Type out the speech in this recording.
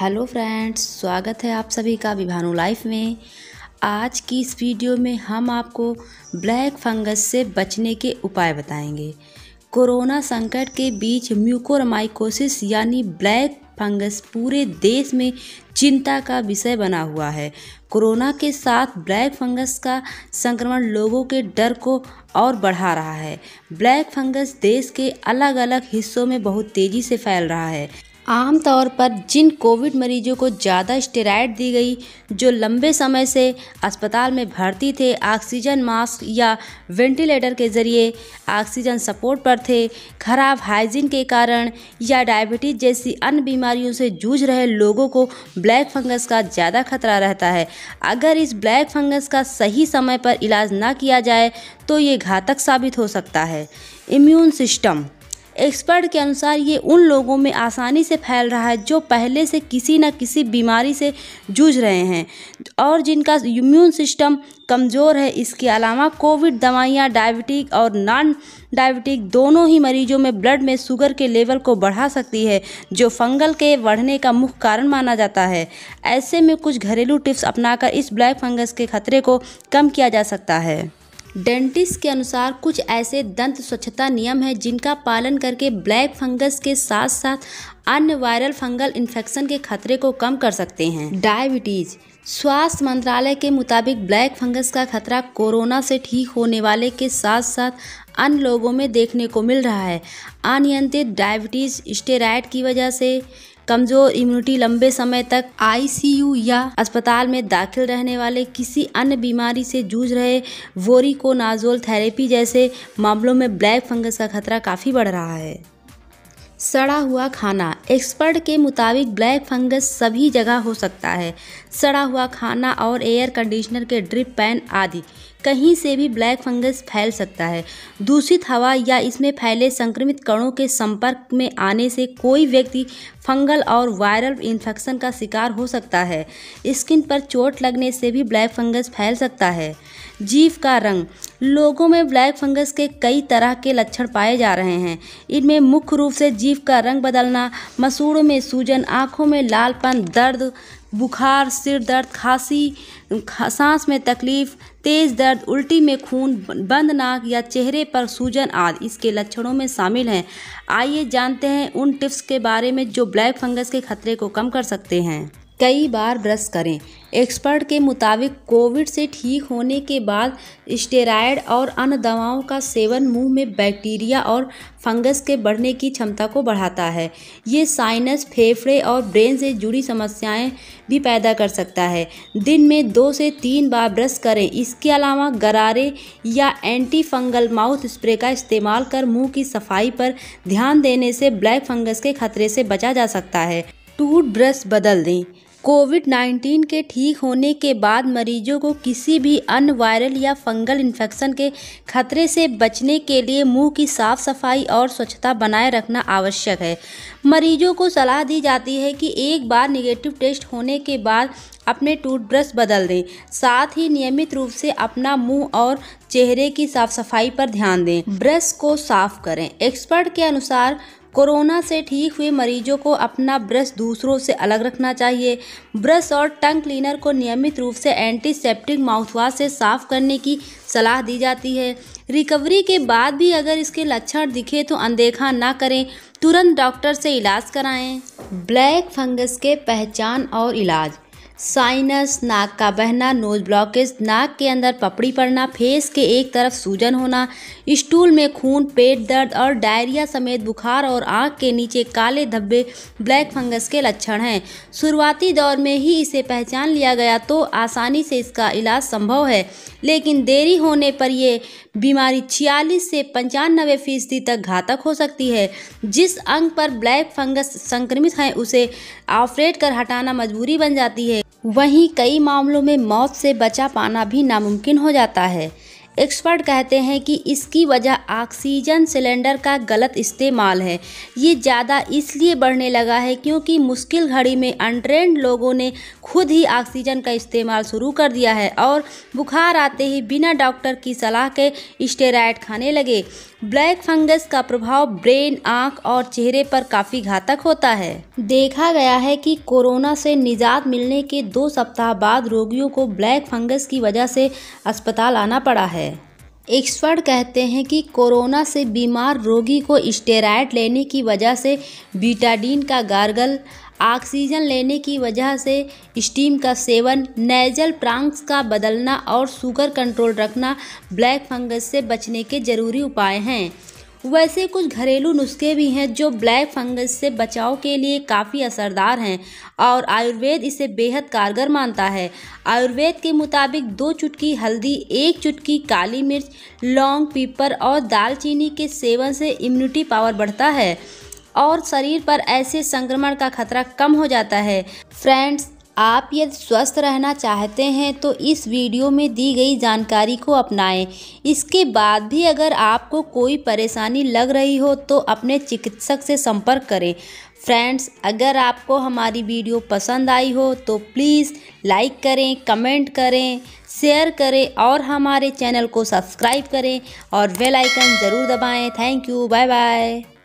hello friends स्वागत है आप सभी का विभानु लाइफ में आज की इस वीडियो में हम आपको ब्लैक फंगस से बचने के उपाय बताएंगे कोरोना संकट के बीच म्यूकोरमाइकोसिस यानी ब्लैक फंगस पूरे देश में चिंता का विषय बना हुआ है कोरोना के साथ ब्लैक फंगस का संक्रमण लोगों के डर को और बढ़ा रहा है ब्लैक फंगस देश के अलग अलग हिस्सों में बहुत तेज़ी से फैल रहा है आमतौर पर जिन कोविड मरीजों को ज़्यादा स्टेराइड दी गई जो लंबे समय से अस्पताल में भर्ती थे ऑक्सीजन मास्क या वेंटिलेटर के ज़रिए ऑक्सीजन सपोर्ट पर थे खराब हाइजीन के कारण या डायबिटीज़ जैसी अन्य बीमारियों से जूझ रहे लोगों को ब्लैक फंगस का ज़्यादा खतरा रहता है अगर इस ब्लैक फंगस का सही समय पर इलाज ना किया जाए तो ये घातक साबित हो सकता है इम्यून सिस्टम एक्सपर्ट के अनुसार ये उन लोगों में आसानी से फैल रहा है जो पहले से किसी न किसी बीमारी से जूझ रहे हैं और जिनका इम्यून सिस्टम कमज़ोर है इसके अलावा कोविड दवाइयाँ डायबिटिक और नॉन डायबिटिक दोनों ही मरीजों में ब्लड में शुगर के लेवल को बढ़ा सकती है जो फंगल के बढ़ने का मुख्य कारण माना जाता है ऐसे में कुछ घरेलू टिप्स अपनाकर इस ब्लैक फंगस के खतरे को कम किया जा सकता है डेंटिस्ट के अनुसार कुछ ऐसे दंत स्वच्छता नियम हैं जिनका पालन करके ब्लैक फंगस के साथ साथ अन्य वायरल फंगल इन्फेक्शन के खतरे को कम कर सकते हैं डायबिटीज़ स्वास्थ्य मंत्रालय के मुताबिक ब्लैक फंगस का खतरा कोरोना से ठीक होने वाले के साथ साथ अन्य लोगों में देखने को मिल रहा है अनियंत्रित डायबिटीज़ स्टेराइड की वजह से कमजोर इम्यूनिटी लंबे समय तक आईसीयू या अस्पताल में दाखिल रहने वाले किसी अन्य बीमारी से जूझ रहे वोरिकोनाजोल थेरेपी जैसे मामलों में ब्लैक फंगस का खतरा काफ़ी बढ़ रहा है सड़ा हुआ खाना एक्सपर्ट के मुताबिक ब्लैक फंगस सभी जगह हो सकता है सड़ा हुआ खाना और एयर कंडीशनर के ड्रिप पैन आदि कहीं से भी ब्लैक फंगस फैल सकता है दूषित हवा या इसमें फैले संक्रमित कणों के संपर्क में आने से कोई व्यक्ति फंगल और वायरल इन्फेक्शन का शिकार हो सकता है स्किन पर चोट लगने से भी ब्लैक फंगस फैल सकता है जीव का रंग लोगों में ब्लैक फंगस के कई तरह के लक्षण पाए जा रहे हैं इनमें मुख्य रूप से जीव का रंग बदलना मसूड़ों में सूजन आँखों में लालपन दर्द बुखार सिर दर्द खांसी सांस में तकलीफ तेज़ दर्द उल्टी में खून बंद नाक या चेहरे पर सूजन आदि इसके लक्षणों में शामिल हैं आइए जानते हैं उन टिप्स के बारे में जो ब्लैक फंगस के खतरे को कम कर सकते हैं कई बार ब्रश करें एक्सपर्ट के मुताबिक कोविड से ठीक होने के बाद स्टेराइड और अन्य दवाओं का सेवन मुंह में बैक्टीरिया और फंगस के बढ़ने की क्षमता को बढ़ाता है ये साइनस फेफड़े और ब्रेन से जुड़ी समस्याएं भी पैदा कर सकता है दिन में दो से तीन बार ब्रश करें इसके अलावा गरारे या एंटी फंगल माउथ स्प्रे का इस्तेमाल कर मुँह की सफाई पर ध्यान देने से ब्लैक फंगस के खतरे से बचा जा सकता है टूथ ब्रश बदल दें कोविड 19 के ठीक होने के बाद मरीजों को किसी भी अन्य वायरल या फंगल इन्फेक्शन के खतरे से बचने के लिए मुंह की साफ सफाई और स्वच्छता बनाए रखना आवश्यक है मरीजों को सलाह दी जाती है कि एक बार निगेटिव टेस्ट होने के बाद अपने टूथब्रश बदल दें साथ ही नियमित रूप से अपना मुंह और चेहरे की साफ सफाई पर ध्यान दें ब्रश को साफ करें एक्सपर्ट के अनुसार कोरोना से ठीक हुए मरीजों को अपना ब्रश दूसरों से अलग रखना चाहिए ब्रश और टंग क्लीनर को नियमित रूप से एंटीसेप्टिक माउथवाश से साफ करने की सलाह दी जाती है रिकवरी के बाद भी अगर इसके लक्षण दिखे तो अनदेखा ना करें तुरंत डॉक्टर से इलाज कराएं ब्लैक फंगस के पहचान और इलाज साइनस नाक का बहना नोज ब्लॉकेज नाक के अंदर पपड़ी पड़ना फेस के एक तरफ सूजन होना स्टूल में खून पेट दर्द और डायरिया समेत बुखार और आँख के नीचे काले धब्बे ब्लैक फंगस के लक्षण हैं शुरुआती दौर में ही इसे पहचान लिया गया तो आसानी से इसका इलाज संभव है लेकिन देरी होने पर ये बीमारी छियालीस से पंचानबे फीसदी तक घातक हो सकती है जिस अंग पर ब्लैक फंगस संक्रमित हैं उसे ऑपरेट कर हटाना मजबूरी बन जाती है वहीं कई मामलों में मौत से बचा पाना भी नामुमकिन हो जाता है एक्सपर्ट कहते हैं कि इसकी वजह ऑक्सीजन सिलेंडर का गलत इस्तेमाल है ये ज़्यादा इसलिए बढ़ने लगा है क्योंकि मुश्किल घड़ी में अनट्रेंड लोगों ने खुद ही ऑक्सीजन का इस्तेमाल शुरू कर दिया है और बुखार आते ही बिना डॉक्टर की सलाह के स्टेराइड खाने लगे ब्लैक फंगस का प्रभाव ब्रेन आंख और चेहरे पर काफ़ी घातक होता है देखा गया है कि कोरोना से निजात मिलने के दो सप्ताह बाद रोगियों को ब्लैक फंगस की वजह से अस्पताल आना पड़ा है एक्सपर्ट कहते हैं कि कोरोना से बीमार रोगी को स्टेराइड लेने की वजह से बीटाडीन का गार्गल ऑक्सीजन लेने की वजह से स्टीम का सेवन नेजल प्रांक्स का बदलना और शुगर कंट्रोल रखना ब्लैक फंगस से बचने के ज़रूरी उपाय हैं वैसे कुछ घरेलू नुस्खे भी हैं जो ब्लैक फंगस से बचाव के लिए काफ़ी असरदार हैं और आयुर्वेद इसे बेहद कारगर मानता है आयुर्वेद के मुताबिक दो चुटकी हल्दी एक चुटकी काली मिर्च लौंग पीपर और दालचीनी के सेवन से इम्यूनिटी पावर बढ़ता है और शरीर पर ऐसे संक्रमण का खतरा कम हो जाता है फ्रेंड्स आप यदि स्वस्थ रहना चाहते हैं तो इस वीडियो में दी गई जानकारी को अपनाएं इसके बाद भी अगर आपको कोई परेशानी लग रही हो तो अपने चिकित्सक से संपर्क करें फ्रेंड्स अगर आपको हमारी वीडियो पसंद आई हो तो प्लीज़ लाइक करें कमेंट करें शेयर करें और हमारे चैनल को सब्सक्राइब करें और बेल आइकन ज़रूर दबाएं थैंक यू बाय बाय